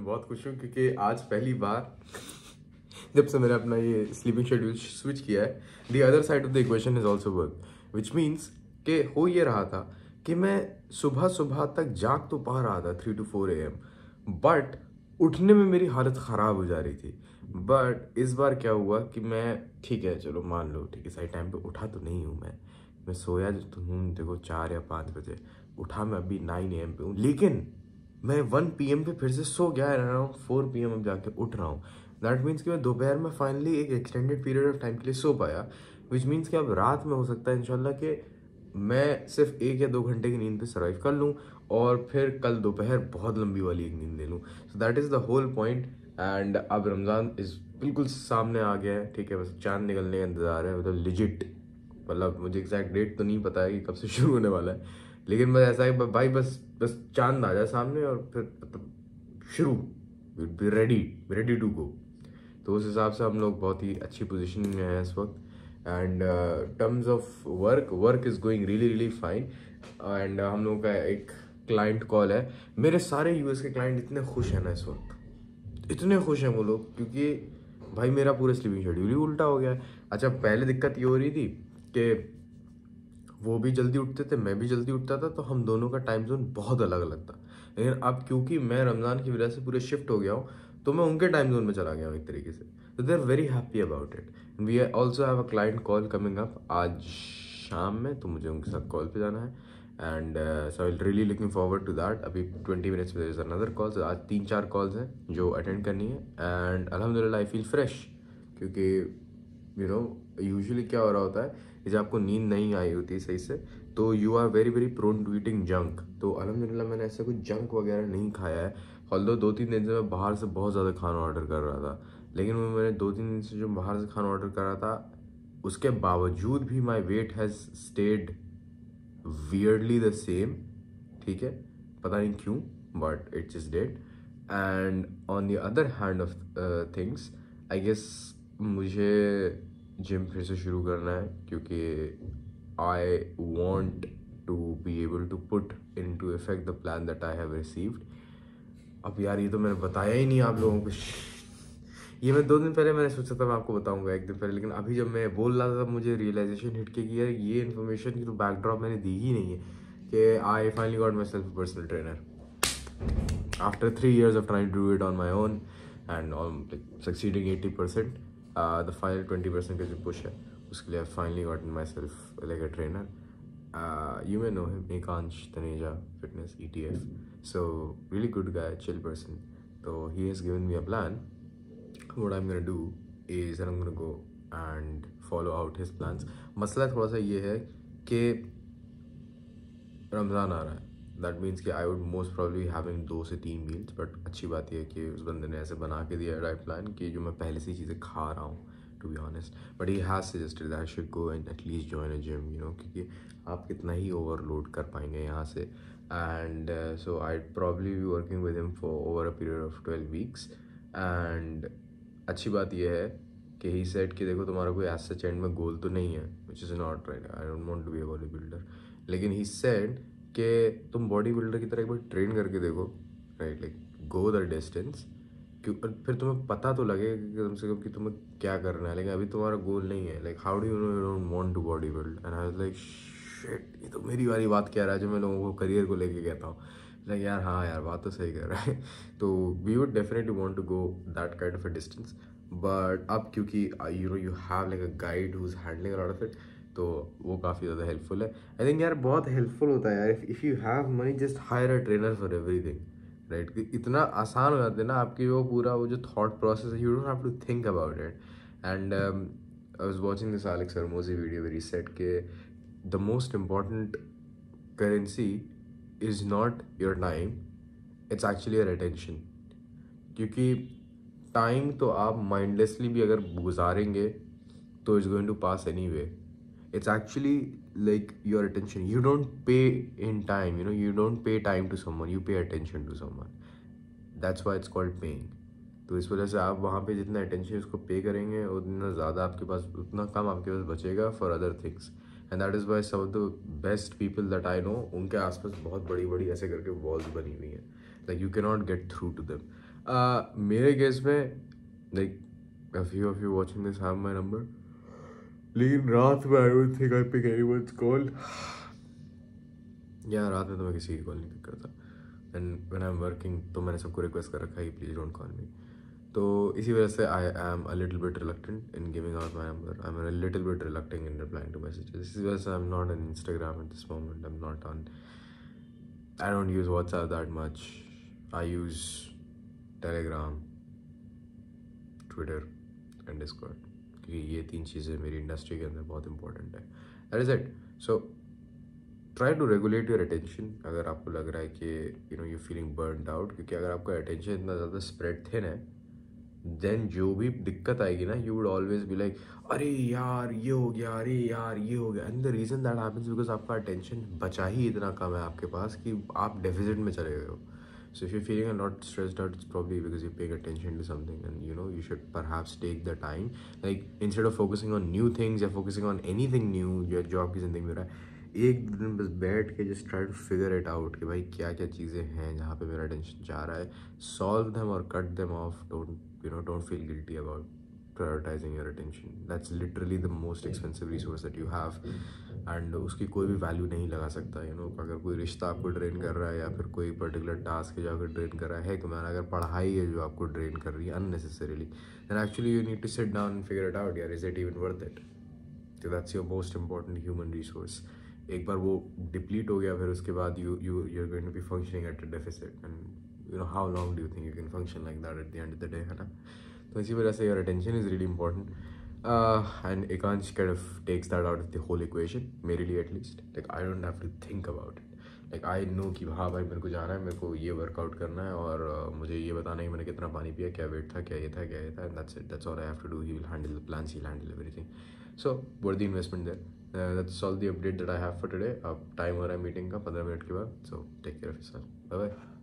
बहुत खुश हूँ क्योंकि आज पहली बार जब से मैंने अपना ये स्लीपिंग शेड्यूल स्विच किया है the other side of the equation is also work which means कि हो ये रहा था कि मैं सुबह सुबह तक जाग तो पा रहा था three to four A M but उठने में मेरी हालत ख़राब हो जा रही थी बट इस बार क्या हुआ कि मैं ठीक है चलो मान लो ठीक है सही टाइम पे उठा तो नहीं हूँ मैं मैं सोया तो हूँ देखो चार या पाँच बजे उठा मैं अभी नाइन ए एम पे हूँ लेकिन मैं वन पी एम पे फिर से सो गया रह रहा हूँ फोर पी एम अब जाके उठ रहा हूँ दैट मीन्स कि मैं दोपहर में फाइनली एक एक्सटेंडेड पीरियड ऑफ टाइम के लिए सो पाया विच मीन्स कि अब रात में हो सकता है इनशाला कि मैं सिर्फ एक या दो घंटे की नींद पे सर्वाइव कर लूँ और फिर कल दोपहर बहुत लंबी वाली एक नींद ले लूँ so that is the whole point and अब रमज़ान इस बिल्कुल सामने आ गया है ठीक है बस चांद निकलने का इंतज़ार है मतलब लिजिट मतलब मुझे एग्जैक्ट डेट तो नहीं पता है कि कब से शुरू होने वाला है लेकिन बस ऐसा है भाई बस बस चांद आ जाए सामने और फिर मतलब शुरू be ready ready to go तो उस हिसाब से हम लोग बहुत ही अच्छी पोजिशन में हैं इस वक्त and terms of work work is going really really fine and हम लोगों का एक क्लाइंट कॉल है मेरे सारे यूएस के क्लाइंट इतने खुश हैं ना इस वक्त इतने खुश हैं वो लोग क्योंकि भाई मेरा पूरा स्लीपिंग शेड्यूल ही उल्टा हो गया है अच्छा पहले दिक्कत ये हो रही थी कि वो भी जल्दी उठते थे मैं भी जल्दी उठता था तो हम दोनों का टाइम जोन बहुत अलग अलग था लेकिन अब क्योंकि मैं रमज़ान की वजह से पूरे शिफ्ट हो गया हूँ तो मैं उनके टाइम जोन में चला गया हूँ एक तरीके से तो they are very happy about it we I also have a client call coming up आज शाम में तो मुझे उनके साथ कॉल पे जाना है and so I really looking forward to that अभी ट्वेंटी मिनट्स में इज़ अनदर कॉल आज तीन चार कॉल्स हैं जो अटेंड करनी है एंड अलहमदिल्ला आई फील फ्रेश क्योंकि यू नो यूजली क्या हो रहा होता है जब आपको नींद नहीं आई होती सही से तो you are very very prone to eating junk तो अलहमदिल्ला मैंने ऐसा कुछ जंक वगैरह नहीं खाया है ऑल दो तीन दिन से मैं बाहर से बहुत ज़्यादा खाना ऑर्डर कर रहा था लेकिन मैंने दो तीन दिन से जो बाहर से खाना ऑर्डर कर रहा था उसके बावजूद भी माई वेट हैज़ स्टेड वियरली द सेम ठीक है पता नहीं क्यों but it's is dead and on the other hand of things I guess मुझे जिम फिर से शुरू करना है क्योंकि I want to be able to put into effect the plan that I have received अब यार ये तो मैंने बताया ही नहीं आप लोगों को ये मैं दो दिन पहले मैंने सोचा था मैं आपको बताऊंगा एक दिन पहले लेकिन अभी जब मैं बोल रहा था तब मुझे रियलाइजेशन हिट के किया ये इन्फॉर्मेशन की तो बैकड्रॉप मैंने दी ही नहीं है कि I finally got myself personal trainer after three years of trying do it on my own and succeeding eighty percent the final twenty percent का जो पुश है उसके लिए finally got in myself like a trainer you may know him Ekansh Taneja fitness E T F so really good guy chill person तो he has given me a plan what I am gonna do is I am gonna go and follow out his plan मसला थोड़ा सा ये है कि रमज़ान आ रहा है that means कि I would most probably having दो से तीन मील्स बट अच्छी बात यह है कि उस बंदे ने ऐसे बना के दिया डाइट प्लान कि जो मैं पहले से ही चीज़ें खा रहा हूँ to be honest but he has suggested that should go and at least join a gym you know क्योंकि आप कितना ही ओवरलोड कर पाएंगे यहाँ से and so I probably be working with him for over a period of twelve weeks and अच्छी बात यह है कि ही सेट कि देखो तुम्हारा कोई एज सच एंड में गोल तो नहीं है which is not right I don't want to be a bodybuilder लेकिन ही सेट कि तुम बॉडी बिल्डर की तरह एक बार ट्रेन करके देखो right like go the distance क्यों फिर तुम्हें पता तो लगे कम से कम कि तुम्हें क्या करना है लेकिन अभी तुम्हारा गोल नहीं है like how do you know you don't want to body build and I like shit ये तो मेरी वाली बात कह रहा है जो मैं लोगों को करियर को लेके कहता हूँ लाइक यार हाँ यार बात तो सही कह रहा है तो we would definitely want to go that kind of a distance but अब क्योंकि you know you have like a guide who is handling a lot of it तो वो काफ़ी ज़्यादा हेल्पफुल है आई थिंक यार बहुत हेल्पफुल होता है यार if you have money just hire a trainer for everything right इतना आसान हो जाता है ना आपकी वो पूरा वो जो थॉट प्रोसेस है you don't have to think about it and I was watching this Alex Hormozi video very सेट के the most important currency is not your time it's actually your attention क्योंकि टाइम तो आप mindlessly भी अगर गुजारेंगे तो it's going to pass anyway it's actually like your attention you don't pay in time you know you don't pay time to someone you pay attention to someone that's why it's called paying तो इस वजह से आप वहाँ पे जितना attention उसको पे करेंगे उतना ज़्यादा आपके पास उतना कम आपके पास बचेगा for other things and that is why some of the best people that I know उनके आसपास बहुत बड़ी बड़ी ऐसे करके वॉल्स बनी हुई हैं like you can not get through to them मेरे केस में like few of you watching this have my number लेकिन रात में I don't think I pick anyone's call या रात में तो मैं किसी की कॉल नहीं पिक करता and when I am working तो मैंने सबको रिक्वेस्ट कर रखा है प्लीज़ डोंट कॉल मी तो इसी वजह से I am a little bit reluctant in giving out my number I am a little bit reluctant in replying to messages इसी वजह से I am not on Instagram at this moment I am not on I don't use WhatsApp that much I use Telegram Twitter and Discord क्योंकि ये तीन चीज़ें मेरी industry के अंदर बहुत इंपॉर्टेंट है that is it so try to regulate your attention अगर आपको लग रहा है कि you know you feeling burn out क्योंकि अगर आपका अटेंशन इतना ज़्यादा स्प्रेड थे ना देन जो भी दिक्कत आएगी ना you would always be like अरे यार ये हो गया अरे यार ये हो गया and the reason that happens because आपका अटेंशन बचा ही इतना कम है आपके पास कि आप डेफिजिट में चले गए हो so if you're feeling a lot stressed out it's probably because you're paying attention to something and you know you should perhaps take the time like instead of focusing on new things you're focusing on anything new your job की जिंदगी में रहा है एक दिन बस बैठ के just try to figure it out कि भाई क्या क्या चीज़ें हैं जहाँ पे मेरा टेंशन जा रहा है सॉल्व देम और cut them off don't you know don't feel guilty about prioritizing your attention that's literally the most expensive resource that you have and उसकी कोई भी वैल्यू नहीं लगा सकता यू you नो know, अगर कोई रिश्ता आपको ड्रेन कर रहा है या फिर कोई पर्टिकुलर टास्क है जो आपको ड्रेन कर रहा है तो मैंने अगर पढ़ाई है जो आपको ड्रेन कर रही है unnecessarily than actually you need to sit down and figure it out यार is it even worth it तो that's your most important human resource एक बार वो डिप्लीट हो गया फिर उसके बाद you you you are going to be functioning at deficit and you know how long do you think you can function like that at the end of the day है ना तो इसी वजह से your attention is really important and Ekansh kind of takes that out of the whole equation मेरे लिए at least like I don't have to think about it like I know कि हाँ भाई मेरे को जाना है मेरे को ये वर्कआउट करना है और uh, मुझे ये बताना है कि मैंने कितना पानी पिया क्या वेट था क्या ये था क्या ये था that's it that's all I have to do he will handle the plans he handle everything so worth the investment there that's all the update that I have for today अब time हो रहा है meeting का पंद्रह मिनट के बाद so take care of bye bye